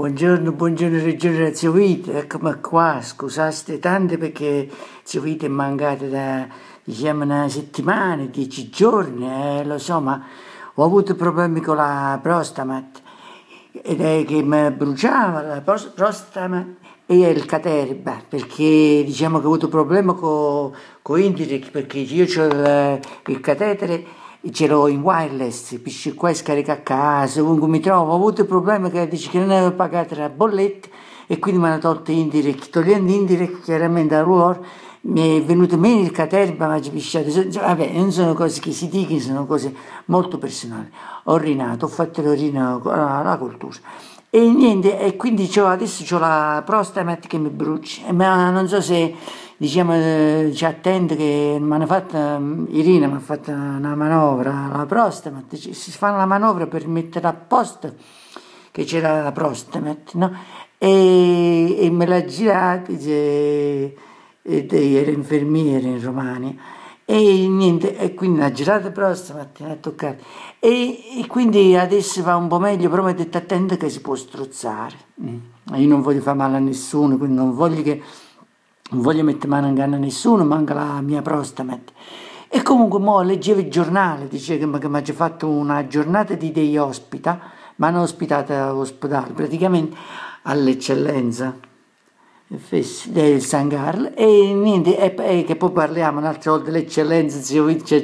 Buongiorno, buongiorno Regione Zio Vito, eccomi qua, scusate tante perché Zio Vito è mancato da diciamo, una settimana, dieci giorni, eh, lo so, ma ho avuto problemi con la prostata ed è che mi bruciava la prostata e il caterba perché diciamo che ho avuto problemi con, con Indirec perché io ho il, il catetere ce l'ho in wireless, pisci qua e scarica a casa, ovunque mi trovo, ho avuto il problema che dice che non avevo pagato la bolletta e quindi mi hanno tolto indirect, togliendo indirect chiaramente a ruolo mi è venuto meno il caterba, ma ci pisciate, vabbè, non sono cose che si dicono, sono cose molto personali. Ho rinato, ho fatto l'orina alla cultura. E niente, e quindi adesso ho la prostate che mi brucia, ma non so se diciamo, eh, ci attende che mi hanno fatto, eh, Irina mi ha fatto una manovra alla prostata, si fa una manovra per mettere a posto che c'era la prostata, no? e, e, me l'ha girata, e, e, era infermiera in Romania, e niente, e quindi l'ha girata la prostata, l'ha toccata, e, e, quindi adesso va un po' meglio, però mi ha detto attenta che si può strozzare, mm. io non voglio fare male a nessuno, quindi non voglio che non voglio mettere mano in canna a nessuno, manca la mia prostata. E comunque mo leggevo il giornale, diceva che, mi ha fatto una giornata di dei ospita, ma hanno ospitato all'ospedale, praticamente all'eccellenza del San Carlo e niente, e, e che poi parliamo un'altra volta dell'eccellenza,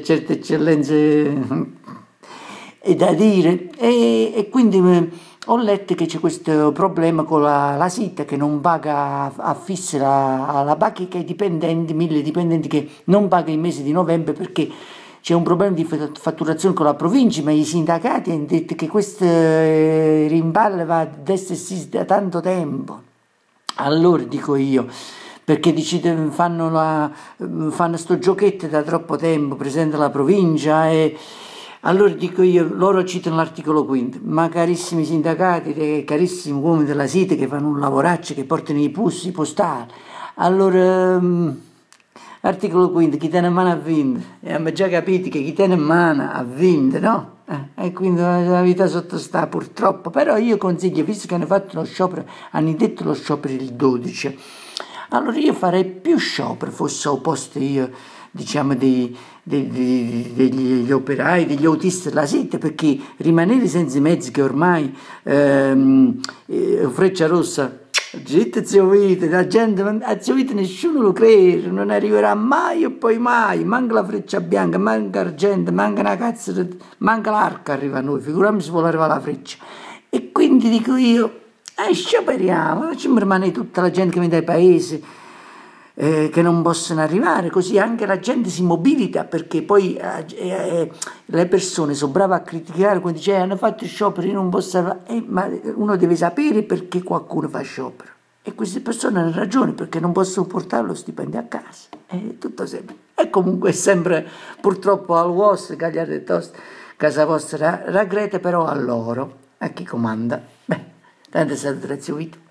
certe eccellenze da dire e, e quindi eh, ho letto che c'è questo problema con la, la SIT che non paga affisse la, la bacheca ai dipendenti, mille dipendenti che non paga il mese di novembre perché c'è un problema di fatturazione con la provincia, ma i sindacati hanno detto che questo eh, rimballo va a destra da tanto tempo. Allora dico io, perché decide, fanno, questo giochetto da troppo tempo, presenta la provincia e allora dico io, loro citano l'articolo 5, ma carissimi sindacati, eh, carissimi uomini della sete che fanno un lavoraccio, che portano i pussi postali, allora... Um, ehm, Articolo 5, chi tiene in mano ha vinto. E eh, abbiamo già capito che chi tiene in mano ha vinto, no? Eh, e quindi la vita sottostà purtroppo. Però io consiglio, visto che hanno fatto lo sciopero, hanno detto lo sciopero il 12, allora io farei più sciopero, fosse opposto io diciamo, dei, dei, dei, degli operai, degli autisti della sete, perché rimanere senza i mezzi che ormai ehm, eh, freccia rossa Gente, zio Vite, la gente, a zio Vito nessuno lo crede, non arriverà mai e poi mai, manca la freccia bianca, manca l'argento, manca una cazzo, manca l'arca arriva a noi, figuriamoci se vuole arrivare la freccia. E quindi dico io, eh, scioperiamo, ci rimane tutta la gente che viene dai paesi, eh, che non possono arrivare, così anche la gente si mobilita perché poi eh, eh le persone sono brave a criticare quando dice eh, hanno fatto sciopero, io non posso arrivare, eh, ma uno deve sapere perché qualcuno fa sciopero e queste persone hanno ragione perché non possono portare lo stipendio a casa È tutto sempre e comunque sempre purtroppo al vostro cagliate tosto casa vostra raggrete però a loro a chi comanda beh tante salutazioni